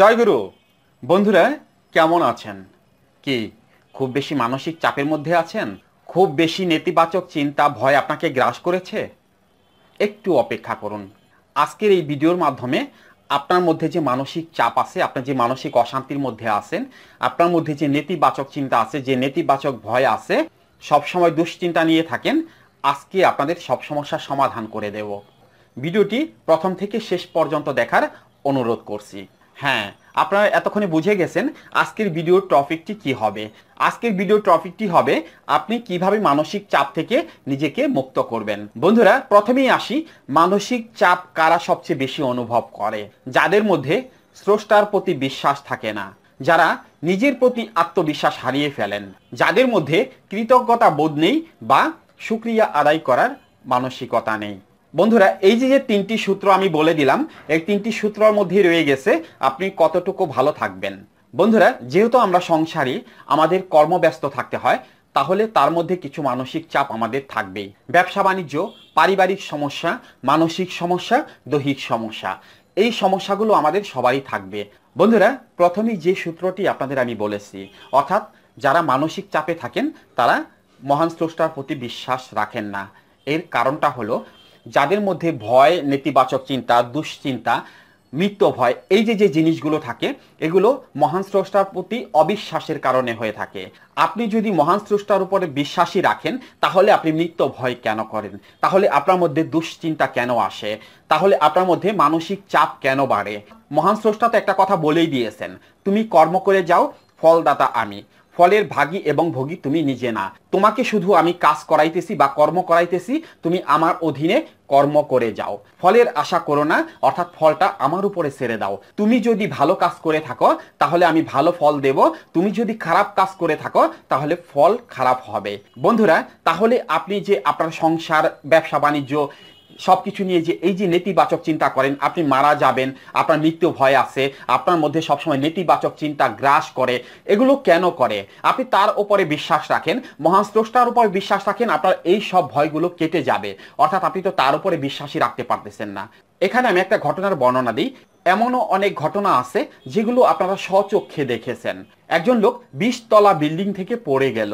জয়গুরু বন্ধুরা কেমন আছেন কি খুব বেশি মানসিক চাপের মধ্যে আছেন খুব বেশি নেতিবাচক চিন্তা ভয় আপনাকে গ্রাস করেছে একটু অপেক্ষা করুন আজকের এই ভিডিওর মাধ্যমে আপনার মধ্যে যে মানসিক চাপ আছে আপনার যে মানসিক অশান্তির মধ্যে আছেন আপনার মধ্যে যে নেতিবাচক চিন্তা আছে যে নেতিবাচক ভয় আছে সবসময় দুশ্চিন্তা নিয়ে থাকেন আজকে আপনাদের সব সমস্যার সমাধান করে দেব ভিডিওটি প্রথম থেকে শেষ পর্যন্ত দেখার অনুরোধ করছি হ্যাঁ আপনারা এতক্ষণে বুঝে গেছেন আজকের ভিডিওর টপিকটি কি হবে আজকের ভিডিও টপিকটি হবে আপনি কিভাবে মানসিক চাপ থেকে নিজেকে মুক্ত করবেন বন্ধুরা প্রথমেই আসি মানসিক চাপ কারা সবচেয়ে বেশি অনুভব করে যাদের মধ্যে স্রষ্টার প্রতি বিশ্বাস থাকে না যারা নিজের প্রতি আত্মবিশ্বাস হারিয়ে ফেলেন যাদের মধ্যে কৃতজ্ঞতা বোধ নেই বা সুক্রিয়া আদায় করার মানসিকতা নেই বন্ধুরা এই যে যে তিনটি সূত্র আমি বলে দিলাম এই তিনটি সূত্রর মধ্যে রয়ে গেছে আপনি কতটুকু ভালো থাকবেন বন্ধুরা যেহেতু আমরা সংসারী আমাদের কর্মব্যস্ত থাকতে হয় তাহলে তার মধ্যে কিছু মানসিক চাপ আমাদের থাকবেই ব্যবসা বাণিজ্য পারিবারিক সমস্যা মানসিক সমস্যা দৈহিক সমস্যা এই সমস্যাগুলো আমাদের সবারই থাকবে বন্ধুরা প্রথমেই যে সূত্রটি আপনাদের আমি বলেছি অর্থাৎ যারা মানসিক চাপে থাকেন তারা মহান স্রষ্টার প্রতি বিশ্বাস রাখেন না এর কারণটা হলো যাদের মধ্যে ভয় নেতিবাচক চিন্তা দুশ্চিন্তা মৃত্যু ভয় এই যে যে জিনিসগুলো থাকে এগুলো মহান স্রষ্টার প্রতি অবিশ্বাসের কারণে হয়ে থাকে আপনি যদি মহান স্রষ্টার উপরে বিশ্বাসী রাখেন তাহলে আপনি মৃত্যু ভয় কেন করেন তাহলে আপনার মধ্যে দুশ্চিন্তা কেন আসে তাহলে আপনার মধ্যে মানসিক চাপ কেন বাড়ে মহান স্রষ্টা তো একটা কথা বলেই দিয়েছেন তুমি কর্ম করে যাও ফলদাতা আমি ফলের ভাগী এবং ভোগী তুমি নিজে না তোমাকে শুধু আমি কাজ করাইতেছি বা কর্ম করাইতেছি তুমি আমার অধীনে কর্ম করে যাও ফলের আশা করো না অর্থাৎ ফলটা আমার উপরে ছেড়ে দাও তুমি যদি ভালো কাজ করে থাকো তাহলে আমি ভালো ফল দেব তুমি যদি খারাপ কাজ করে থাকো তাহলে ফল খারাপ হবে বন্ধুরা তাহলে আপনি যে আপনার সংসার ব্যবসা বাণিজ্য সবকিছু নিয়ে যে এই যে নেতিবাচক চিন্তা করেন আপনি মারা যাবেন আপনার মৃত্যু ভয় আছে আপনার মধ্যে সবসময় নেতিবাচক চিন্তা গ্রাস করে এগুলো কেন করে আপনি তার উপরে বিশ্বাস রাখেন মহান স্রষ্টার উপরে বিশ্বাস রাখেন আপনার এই সব ভয়গুলো কেটে যাবে অর্থাৎ আপনি তো তার উপরে বিশ্বাসই রাখতে পারতেছেন না এখানে আমি একটা ঘটনার বর্ণনা দিই এমনও অনেক ঘটনা আছে যেগুলো আপনারা সচক্ষে দেখেছেন একজন লোক বিশ তলা বিল্ডিং থেকে পড়ে গেল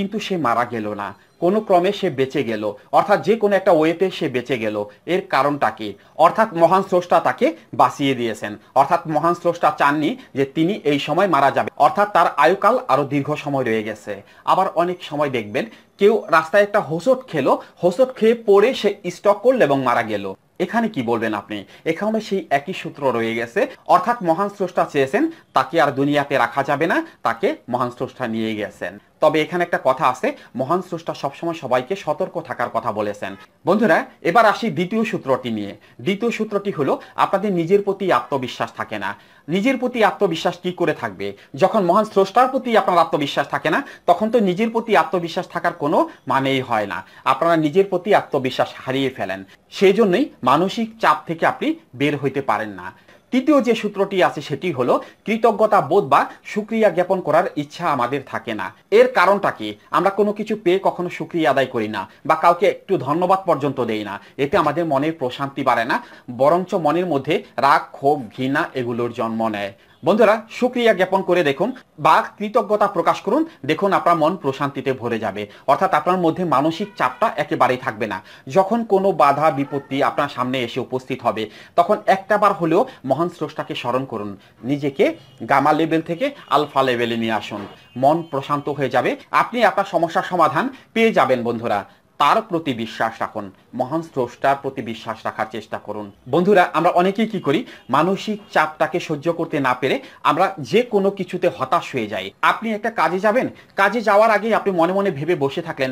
কিন্তু সে মারা গেল না কোনো ক্রমে সে বেঁচে গেল অর্থাৎ যে কোনো একটা ওয়েতে সে বেঁচে গেল এর কারণটা কি অর্থাৎ মহান স্রষ্টা তাকে বাঁচিয়ে দিয়েছেন অর্থাৎ মহান স্রষ্টা চাননি যে তিনি এই সময় মারা যাবে অর্থাৎ তার আয়ুকাল আরও দীর্ঘ সময় রয়ে গেছে আবার অনেক সময় দেখবেন কেউ রাস্তায় একটা হোসট খেলো হোসট খেয়ে পড়ে সে স্টক করলো এবং মারা গেল এখানে কি বলবেন আপনি এখানে সেই একই সূত্র রয়ে গেছে অর্থাৎ মহান স্রষ্টা চেয়েছেন তাকে আর দুনিয়াতে রাখা যাবে না তাকে মহান স্রষ্টা নিয়ে গেছেন তবে এখানে একটা কথা আছে মহান স্রষ্টা সবসময় সবাইকে সতর্ক থাকার কথা বলেছেন বন্ধুরা এবার আসি দ্বিতীয় সূত্রটি নিয়ে দ্বিতীয় সূত্রটি হলো আপনাদের নিজের প্রতি আত্মবিশ্বাস থাকে না নিজের প্রতি আত্মবিশ্বাস কি করে থাকবে যখন মহান স্রষ্টার প্রতি আপনার আত্মবিশ্বাস থাকে না তখন তো নিজের প্রতি আত্মবিশ্বাস থাকার কোনো মানেই হয় না আপনারা নিজের প্রতি আত্মবিশ্বাস হারিয়ে ফেলেন সেই জন্যই মানসিক চাপ থেকে আপনি বের হইতে পারেন না তৃতীয় যে সূত্রটি আছে সেটি হলো কৃতজ্ঞতা বোধ বা সুক্রিয়া জ্ঞাপন করার ইচ্ছা আমাদের থাকে না এর কারণটা কি আমরা কোনো কিছু পেয়ে কখনো সুক্রিয়া আদায় করি না বা কাউকে একটু ধন্যবাদ পর্যন্ত দেই না এতে আমাদের মনের প্রশান্তি বাড়ে না বরঞ্চ মনের মধ্যে রাগ ক্ষোভ ঘৃণা এগুলোর জন্ম নেয় বন্ধুরা সুক্রিয়া জ্ঞাপন করে দেখুন বা কৃতজ্ঞতা প্রকাশ করুন দেখুন আপনার মন প্রশান্তিতে ভরে যাবে অর্থাৎ আপনার মধ্যে মানসিক চাপটা একেবারেই থাকবে না যখন কোনো বাধা বিপত্তি আপনার সামনে এসে উপস্থিত হবে তখন একটাবার হলেও মহান স্রষ্টাকে স্মরণ করুন নিজেকে গামা লেভেল থেকে আলফা লেভেলে নিয়ে আসুন মন প্রশান্ত হয়ে যাবে আপনি আপনার সমস্যার সমাধান পেয়ে যাবেন বন্ধুরা তার প্রতি বিশ্বাস রাখুন মহান স্রষ্টার প্রতি বিশ্বাস রাখার চেষ্টা করুন বন্ধুরা আমরা অনেকেই কি করি মানসিক চাপটাকে সহ্য করতে না পেরে আমরা যে কোনো কিছুতে হতাশ হয়ে যাই আপনি একটা কাজে যাবেন কাজে যাওয়ার আগেই আপনি মনে মনে ভেবে বসে থাকেন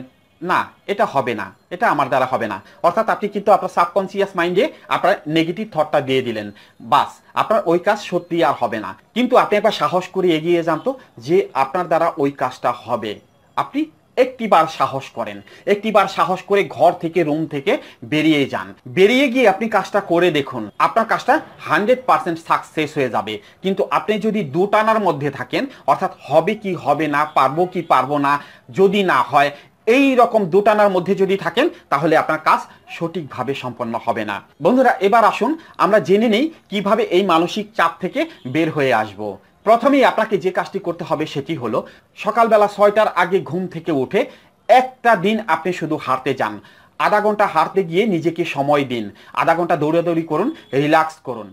না এটা হবে না এটা আমার দ্বারা হবে না অর্থাৎ আপনি কিন্তু আপনার সাবকনসিয়াস মাইন্ডে আপনার নেগেটিভ থটটা দিয়ে দিলেন বাস আপনার ওই কাজ সত্যি আর হবে না কিন্তু আপনি একবার সাহস করে এগিয়ে যান তো যে আপনার দ্বারা ওই কাজটা হবে আপনি একটিবার সাহস করেন একটিবার সাহস করে ঘর থেকে রুম থেকে বেরিয়ে যান বেরিয়ে গিয়ে আপনি কাজটা করে দেখুন আপনার কাজটা হান্ড্রেড পার্সেন্ট সাকসেস হয়ে যাবে কিন্তু আপনি যদি দুটানার মধ্যে থাকেন অর্থাৎ হবে কি হবে না পারবো কি পারবো না যদি না হয় এই রকম দুটানার মধ্যে যদি থাকেন তাহলে আপনার কাজ সঠিকভাবে সম্পন্ন হবে না বন্ধুরা এবার আসুন আমরা জেনে নেই কিভাবে এই মানসিক চাপ থেকে বের হয়ে আসবো প্রথমেই আপনাকে যে কাজটি করতে হবে সেটি হলো সকালবেলা ছয়টার আগে ঘুম থেকে উঠে একটা দিন আপনি শুধু হাঁটতে যান আধা ঘন্টা হাঁটতে গিয়ে নিজেকে সময় দিন আধা ঘন্টা দৌড়াদৌড়ি করুন রিল্যাক্স করুন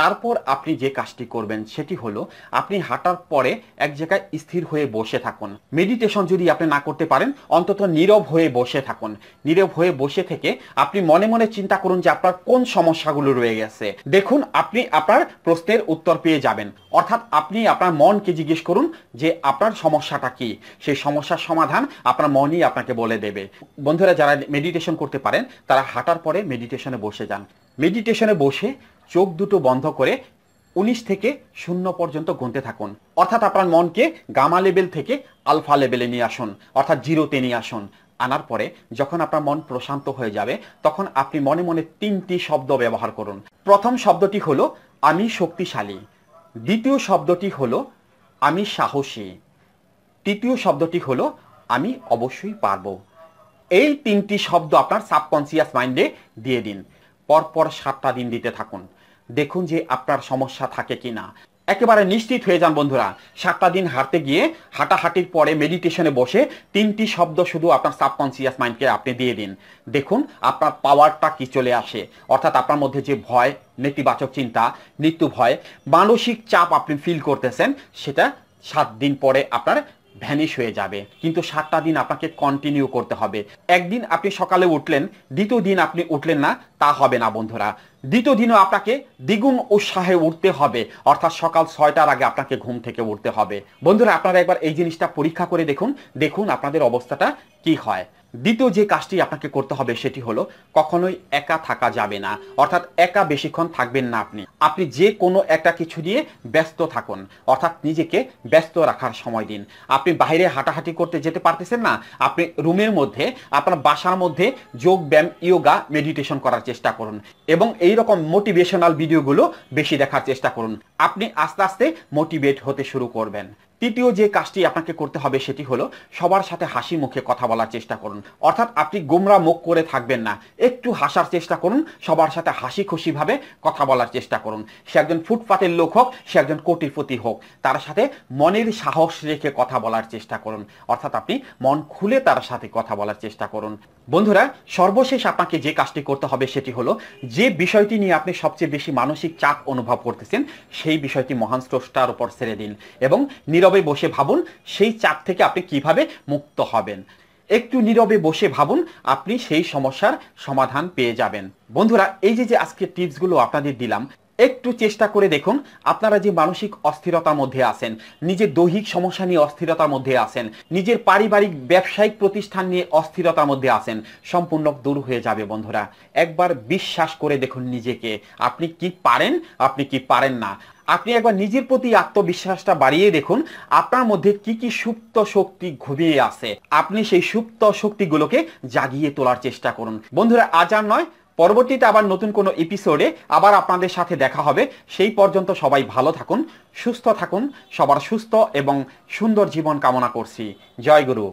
তারপর আপনি যে কাজটি করবেন সেটি হলো আপনি হাঁটার পরে এক জায়গায় স্থির হয়ে বসে থাকুন মেডিটেশন যদি আপনি না করতে পারেন অন্তত নীরব হয়ে বসে থাকুন নীরব হয়ে বসে থেকে আপনি মনে মনে চিন্তা করুন যে আপনার কোন সমস্যাগুলো রয়ে গেছে দেখুন আপনি আপনার প্রশ্নের উত্তর পেয়ে যাবেন অর্থাৎ আপনি আপনার মনকে জিজ্ঞেস করুন যে আপনার সমস্যাটা কি সেই সমস্যার সমাধান আপনার মনই আপনাকে বলে দেবে বন্ধুরা যারা মেডিটেশন করতে পারেন তারা হাঁটার পরে মেডিটেশনে বসে যান মেডিটেশনে বসে চোখ দুটো বন্ধ করে উনিশ থেকে শূন্য পর্যন্ত গুনতে থাকুন অর্থাৎ আপনার মনকে গামা লেভেল থেকে আলফা লেভেলে নিয়ে আসুন অর্থাৎ জিরোতে নিয়ে আসুন আনার পরে যখন আপনার মন প্রশান্ত হয়ে যাবে তখন আপনি মনে মনে তিনটি শব্দ ব্যবহার করুন প্রথম শব্দটি হলো আমি শক্তিশালী দ্বিতীয় শব্দটি হলো আমি সাহসী তৃতীয় শব্দটি হলো আমি অবশ্যই পারব এই তিনটি শব্দ আপনার সাবকনসিয়াস মাইন্ডে দিয়ে দিন পরপর সাতটা দিন দিতে থাকুন দেখুন যে আপনার সমস্যা থাকে কি না একেবারে নিশ্চিত হয়ে যান বন্ধুরা সাতটা দিন হাঁটতে গিয়ে হাঁটাহাঁটির পরে মেডিটেশনে বসে তিনটি শব্দ শুধু আপনার সাবকনসিয়াস মাইন্ডকে আপনি দিয়ে দিন দেখুন আপনার পাওয়ারটা কি চলে আসে অর্থাৎ আপনার মধ্যে যে ভয় নেতিবাচক চিন্তা মৃত্যু ভয় মানসিক চাপ আপনি ফিল করতেছেন সেটা সাত দিন পরে আপনার ভ্যানিশ হয়ে যাবে কিন্তু সাতটা দিন আপনাকে কন্টিনিউ করতে হবে একদিন আপনি সকালে উঠলেন দ্বিতীয় দিন আপনি উঠলেন না তা হবে না বন্ধুরা দ্বিতীয় দিনও আপনাকে দ্বিগুণ উৎসাহে উঠতে হবে অর্থাৎ সকাল ছয়টার আগে আপনাকে ঘুম থেকে উঠতে হবে বন্ধুরা আপনারা একবার এই জিনিসটা পরীক্ষা করে দেখুন দেখুন আপনাদের অবস্থাটা কি হয় দ্বিতীয় যে কাজটি আপনাকে করতে হবে সেটি হলো কখনোই একা থাকা যাবে না অর্থাৎ একা বেশিক্ষণ থাকবেন না আপনি আপনি যে কোনো একটা কিছু দিয়ে ব্যস্ত থাকুন অর্থাৎ নিজেকে ব্যস্ত রাখার সময় দিন আপনি বাইরে হাঁটাহাঁটি করতে যেতে পারতেছেন না আপনি রুমের মধ্যে আপনার বাসার মধ্যে যোগ ব্যায়াম ইয়োগা মেডিটেশন করার চেষ্টা করুন এবং এই রকম মোটিভেশনাল ভিডিওগুলো বেশি দেখার চেষ্টা করুন আপনি আস্তে আস্তে মোটিভেট হতে শুরু করবেন তৃতীয় যে কাজটি আপনাকে করতে হবে সেটি হলো সবার সাথে হাসি মুখে কথা বলার চেষ্টা করুন অর্থাৎ আপনি গোমরা মুখ করে থাকবেন না একটু হাসার চেষ্টা করুন সবার সাথে হাসি খুশিভাবে কথা বলার চেষ্টা করুন সে একজন ফুটপাতের লোক হোক সে একজন কোটিপতি হোক তার সাথে মনের সাহস রেখে কথা বলার চেষ্টা করুন অর্থাৎ আপনি মন খুলে তার সাথে কথা বলার চেষ্টা করুন বন্ধুরা সর্বশেষ আপনাকে যে কাজটি করতে হবে সেটি হলো যে বিষয়টি নিয়ে আপনি সবচেয়ে বেশি মানসিক চাপ অনুভব করতেছেন সেই বিষয়টি মহান স্রষ্টার উপর ছেড়ে দিন এবং নীরব নীরবে বসে ভাবুন সেই চাপ থেকে আপনি কিভাবে মুক্ত হবেন একটু নীরবে বসে ভাবুন আপনি সেই সমস্যার সমাধান পেয়ে যাবেন বন্ধুরা এই যে যে আজকে টিপসগুলো আপনাদের দিলাম একটু চেষ্টা করে দেখুন আপনারা যে মানসিক অস্থিরতার মধ্যে আছেন নিজের দৈহিক সমস্যা নিয়ে অস্থিরতার মধ্যে আছেন নিজের পারিবারিক ব্যবসায়িক প্রতিষ্ঠান নিয়ে অস্থিরতার মধ্যে আছেন সম্পূর্ণ দূর হয়ে যাবে বন্ধুরা একবার বিশ্বাস করে দেখুন নিজেকে আপনি কি পারেন আপনি কি পারেন না আপনি একবার নিজের প্রতি আত্মবিশ্বাসটা বাড়িয়ে দেখুন আপনার মধ্যে কি কি সুপ্ত শক্তি ঘুমিয়ে আছে আপনি সেই সুপ্ত শক্তিগুলোকে জাগিয়ে তোলার চেষ্টা করুন বন্ধুরা আজ আর নয় পরবর্তীতে আবার নতুন কোনো এপিসোডে আবার আপনাদের সাথে দেখা হবে সেই পর্যন্ত সবাই ভালো থাকুন সুস্থ থাকুন সবার সুস্থ এবং সুন্দর জীবন কামনা করছি জয় গুরু